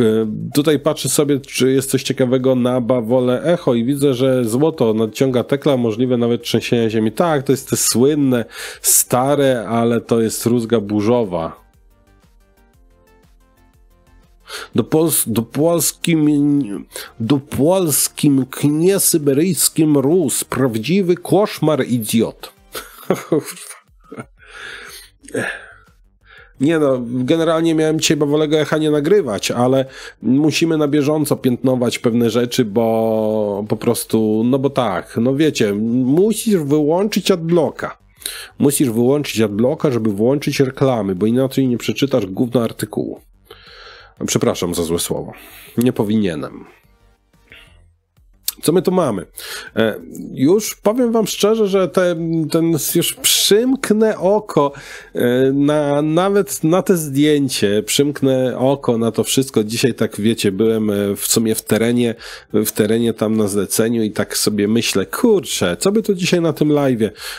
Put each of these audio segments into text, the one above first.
Y, tutaj patrzę sobie, czy jest coś ciekawego na bawole echo i widzę, że złoto nadciąga tekla, możliwe nawet trzęsienia ziemi. Tak, to jest te słynne, stare, ale to jest rózga burzowa. Do, Pols do, polskim, do polskim knie syberyjskim rósł prawdziwy koszmar idiot. Nie no, generalnie miałem dzisiaj bawolego echa nie nagrywać, ale musimy na bieżąco piętnować pewne rzeczy, bo po prostu, no bo tak, no wiecie, musisz wyłączyć adblocka. Musisz wyłączyć adblocka, żeby włączyć reklamy, bo inaczej nie przeczytasz głównego artykułu. Przepraszam za złe słowo. Nie powinienem. Co my tu mamy? E, już powiem wam szczerze, że ten, ten już przymknę oko e, na, nawet na te zdjęcie, przymknę oko na to wszystko. Dzisiaj tak wiecie, byłem e, w sumie w terenie, w terenie tam na zleceniu i tak sobie myślę, kurczę, co by tu dzisiaj na tym live?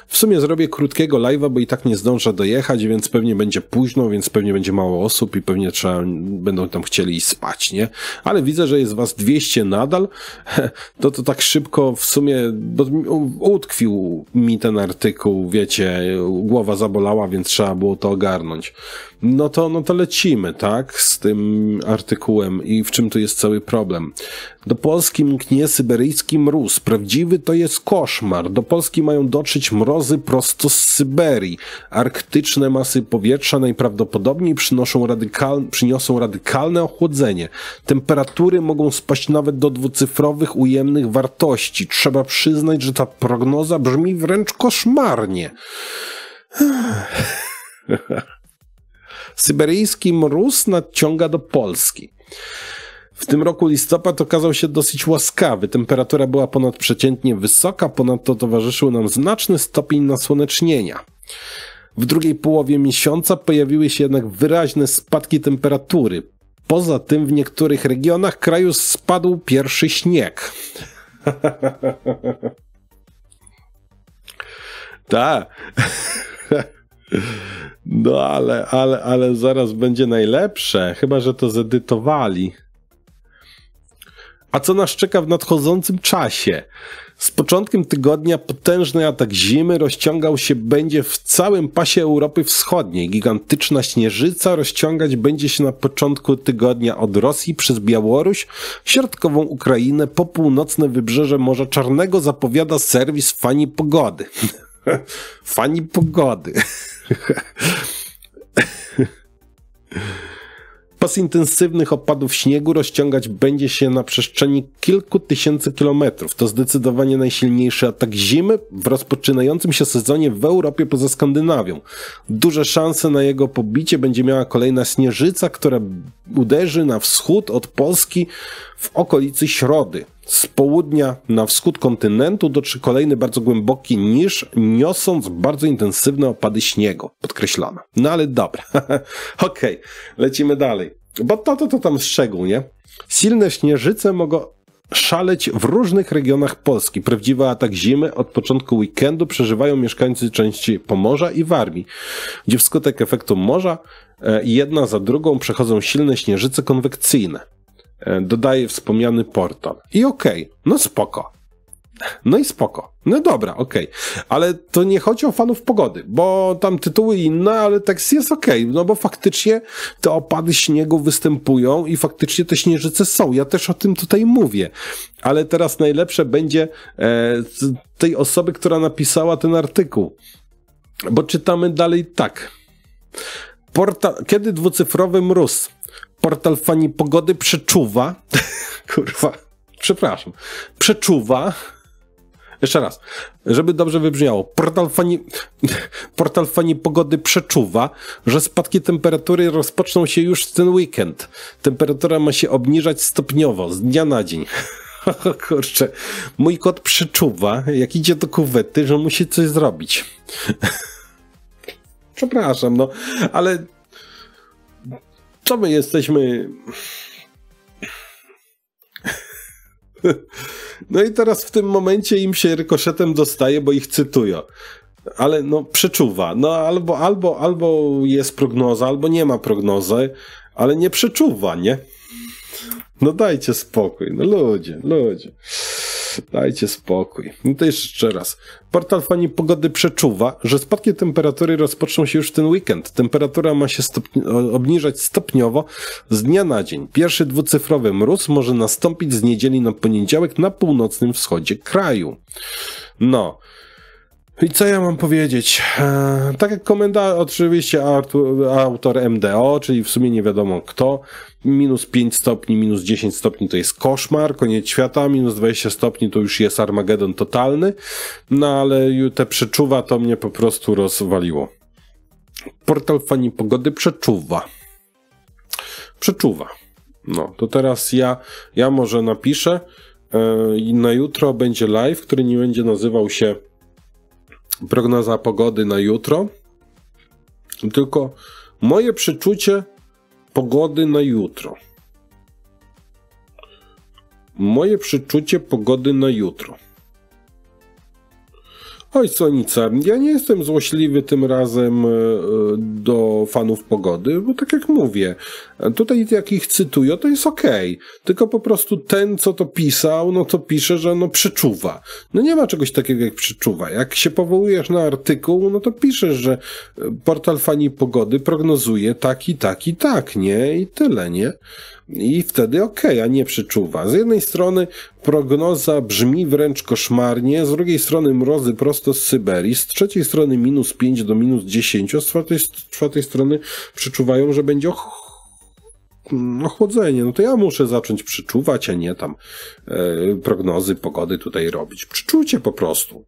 W sumie zrobię krótkiego live'a, bo i tak nie zdążę dojechać, więc pewnie będzie późno, więc pewnie będzie mało osób i pewnie trzeba, będą tam chcieli spać, nie? Ale widzę, że jest was 200 nadal. To to, tak szybko w sumie bo, utkwił mi ten artykuł, wiecie, głowa zabolała, więc trzeba było to ogarnąć. No to, no to lecimy, tak, z tym artykułem i w czym tu jest cały problem. Do Polski mknie syberyjski mróz. Prawdziwy to jest koszmar. Do Polski mają dotrzeć mrozy prosto z Syberii. Arktyczne masy powietrza najprawdopodobniej przynoszą radykal, przyniosą radykalne ochłodzenie. Temperatury mogą spaść nawet do dwucyfrowych ujemnych wartości. Trzeba przyznać, że ta prognoza brzmi wręcz koszmarnie. Syberyjski mróz nadciąga do Polski. W tym roku listopad okazał się dosyć łaskawy. Temperatura była ponadprzeciętnie wysoka, ponadto towarzyszył nam znaczny stopień nasłonecznienia. W drugiej połowie miesiąca pojawiły się jednak wyraźne spadki temperatury. Poza tym w niektórych regionach kraju spadł pierwszy śnieg. tak. No ale, ale, ale zaraz będzie najlepsze, chyba że to zedytowali. A co nas czeka w nadchodzącym czasie? Z początkiem tygodnia potężny atak zimy rozciągał się będzie w całym pasie Europy Wschodniej. Gigantyczna śnieżyca rozciągać będzie się na początku tygodnia od Rosji przez Białoruś, środkową Ukrainę po północne wybrzeże Morza Czarnego zapowiada serwis Fani Pogody. Fani Pogody. Pas intensywnych opadów śniegu rozciągać będzie się na przestrzeni kilku tysięcy kilometrów. To zdecydowanie najsilniejszy atak zimy w rozpoczynającym się sezonie w Europie poza Skandynawią. Duże szanse na jego pobicie będzie miała kolejna śnieżyca, która uderzy na wschód od Polski w okolicy środy z południa na wschód kontynentu dotrze kolejny bardzo głęboki niż, niosąc bardzo intensywne opady śniegu. Podkreślamy. No ale dobra. Okej, okay. lecimy dalej. Bo to, to, to tam szczegół, nie? Silne śnieżyce mogą szaleć w różnych regionach Polski. Prawdziwy atak zimy od początku weekendu przeżywają mieszkańcy części Pomorza i Warmii, gdzie wskutek efektu morza e, jedna za drugą przechodzą silne śnieżyce konwekcyjne. E, dodaje wspomniany portal. I okej, okay, no spoko. No i spoko. No dobra, okej. Okay. Ale to nie chodzi o fanów pogody, bo tam tytuły inne, ale tekst jest okej, okay, no bo faktycznie te opady śniegu występują i faktycznie te śnieżyce są. Ja też o tym tutaj mówię. Ale teraz najlepsze będzie e, tej osoby, która napisała ten artykuł. Bo czytamy dalej tak. Porta- Kiedy dwucyfrowy mróz? portal fani pogody przeczuwa, kurwa, przepraszam, przeczuwa, jeszcze raz, żeby dobrze wybrzmiało, portal fani, portal fani pogody przeczuwa, że spadki temperatury rozpoczną się już w ten weekend. Temperatura ma się obniżać stopniowo, z dnia na dzień. O kurczę, mój kot przeczuwa, jak idzie do kuwety, że musi coś zrobić. Przepraszam, no, ale co my jesteśmy. No i teraz w tym momencie im się rykoszetem dostaje, bo ich cytują. Ale no przeczuwa. No albo, albo, albo jest prognoza, albo nie ma prognozy, ale nie przeczuwa, nie? No dajcie spokój, no ludzie, ludzie. Dajcie spokój. No to jeszcze raz. Portal Fani Pogody przeczuwa, że spadki temperatury rozpoczną się już w ten weekend. Temperatura ma się stopni obniżać stopniowo z dnia na dzień. Pierwszy dwucyfrowy mróz może nastąpić z niedzieli na poniedziałek na północnym wschodzie kraju. No. I co ja mam powiedzieć? Eee, tak jak komenda oczywiście autor MDO, czyli w sumie nie wiadomo kto, minus 5 stopni, minus 10 stopni to jest koszmar, koniec świata, minus 20 stopni to już jest Armagedon totalny, no ale te przeczuwa to mnie po prostu rozwaliło. Portal Fani Pogody przeczuwa. Przeczuwa. No, to teraz ja, ja może napiszę yy, i na jutro będzie live, który nie będzie nazywał się prognoza pogody na jutro, tylko moje przeczucie pogody na jutro. Moje przeczucie pogody na jutro. Oj, Sonica, ja nie jestem złośliwy tym razem e, e, do fanów pogody, bo tak jak mówię, tutaj jak ich cytuję, to jest okej. Okay. Tylko po prostu ten, co to pisał, no to pisze, że no przeczuwa. No nie ma czegoś takiego jak przeczuwa. Jak się powołujesz na artykuł, no to piszesz, że e, portal fani pogody prognozuje tak i tak i tak, nie? I tyle, nie? i wtedy okej, okay, a nie przyczuwa. Z jednej strony prognoza brzmi wręcz koszmarnie, z drugiej strony mrozy prosto z Syberii, z trzeciej strony minus 5 do minus 10, z czwartej, z czwartej strony przeczuwają, że będzie och mm, ochłodzenie, no to ja muszę zacząć przyczuwać, a nie tam yy, prognozy pogody tutaj robić. Przeczucie po prostu.